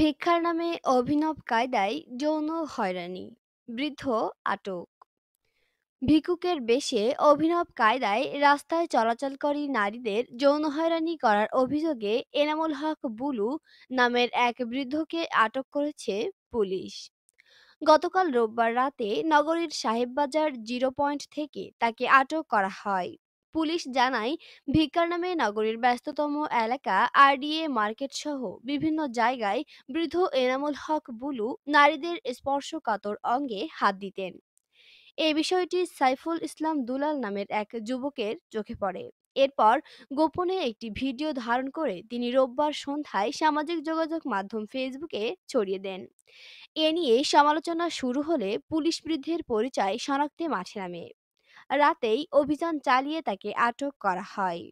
ভিক্ষার নামে অভিনব কায়দায় যৌন হয়রানি বৃদ্ধ আটক ভিক্ষুকের বেশে অভিনব কায়দায় রাস্তায় চলাচলকারী নারীদের যৌন হয়রানি করার অভিযোগে এনামুল হক বুলু নামের এক বৃদ্ধকে আটক করেছে পুলিশ গতকাল রোববার রাতে নগরীর সাহেববাজার জিরো পয়েন্ট থেকে তাকে আটক করা হয় পুলিশ জানায় ভিকার নামে নগরীর ব্যস্ততম এলাকা আরডিএ মার্কেট সহ বিভিন্ন জায়গায় বৃদ্ধ এনামুল হক বুলু নারীদের স্পর্শকাতর অঙ্গে হাত দিতেন এ বিষয়টি সাইফুল ইসলাম দুলাল নামের এক যুবকের চোখে পড়ে এরপর গোপনে একটি ভিডিও ধারণ করে তিনি রোববার সন্ধ্যায় সামাজিক যোগাযোগ মাধ্যম ফেসবুকে ছড়িয়ে দেন এ নিয়ে সমালোচনা শুরু হলে পুলিশ বৃদ্ধের পরিচয় শনাক্তে মাঠে নামে রাতেই অভিযান চালিয়ে তাকে আটক করা হয়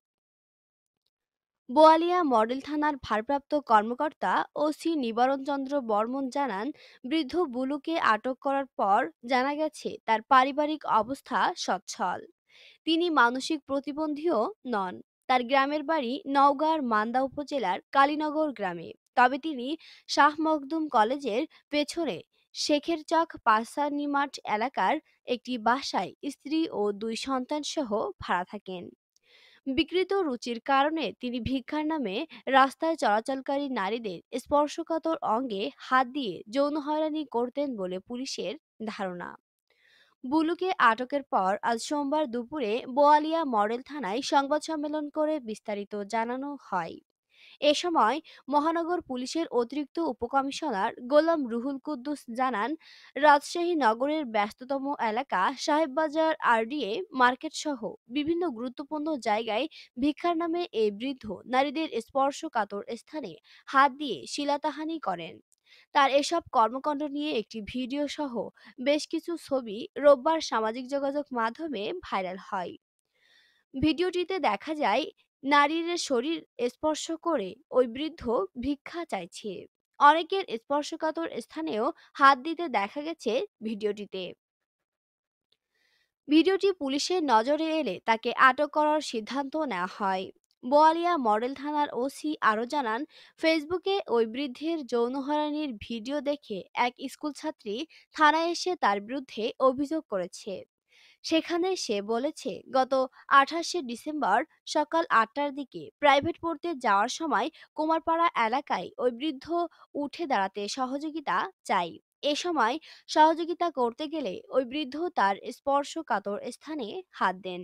বোয়ালিয়া মডেল থানার ভারপ্রাপ্ত কর্মকর্তা ওসি নিবারণ চন্দ্র বর্মন জানান বৃদ্ধ বুলুকে আটক করার পর জানা গেছে তার পারিবারিক অবস্থা সচ্ছল তিনি মানসিক প্রতিবন্ধীও নন তার গ্রামের বাড়ি নওগাঁর মান্দা উপজেলার কালীনগর গ্রামে তবে তিনি শাহ মখদুম কলেজের পেছনে শেখেরচক পাসানিমাট এলাকার একটি বাসায় স্ত্রী ও দুই সন্তান সহ ভাড়া থাকেন বিকৃত রুচির কারণে তিনি ভিক্ষার নামে রাস্তায় চলাচলকারী নারীদের স্পর্শকাতর অঙ্গে হাত দিয়ে যৌন হয়রানি করতেন বলে পুলিশের ধারণা বুলুকে আটকের পর আজ সোমবার দুপুরে বোয়ালিয়া মডেল থানায় সংবাদ সম্মেলন করে বিস্তারিত জানানো হয় এ সময় মহানগর পুলিশের অতিরিক্ত উপকমিশনার গোলাম রুহুল কুদ্দুস জানান রাজশাহী নগরের ব্যস্ততম এলাকা সাহেববাজার আরডিএ মার্কেট সহ বিভিন্ন গুরুত্বপূর্ণ জায়গায় ভিক্ষার নামে এই বৃদ্ধ নারীদের স্পর্শকাতর স্থানে হাত দিয়ে শিলাতাহানি করেন তার এসব কর্মকাণ্ড নিয়ে একটি ভিডিও সহ বেশ কিছু ছবি রোববার সামাজিক যোগাযোগ মাধ্যমে ভাইরাল হয় ভিডিওটিতে দেখা যায় নারীর শরীর স্পর্শ করে ওই বৃদ্ধ ভিক্ষা চাইছে অনেকের স্পর্শকাতর স্থানেও হাত দিতে দেখা গেছে ভিডিওটিতে ভিডিওটি পুলিশের নজরে এলে তাকে আটক করার সিদ্ধান্ত নেওয়া হয় বোয়ালিয়া মডেল থানার ওসি আরও জানান ফেসবুকে ওই বৃদ্ধের যৌন হয়রানির ভিডিও দেখে এক স্কুল ছাত্রী থানায় এসে তার বিরুদ্ধে অভিযোগ করেছে সেখানে সে বলেছে গত আঠাশে ডিসেম্বর সকাল আটটার দিকে প্রাইভেট পড়তে যাওয়ার সময় কুমারপাড়া এলাকায় ওই বৃদ্ধ উঠে দাঁড়াতে সহযোগিতা চাই এ সময় সহযোগিতা করতে গেলে ওই বৃদ্ধ তার স্পর্শকাতর স্থানে হাত দেন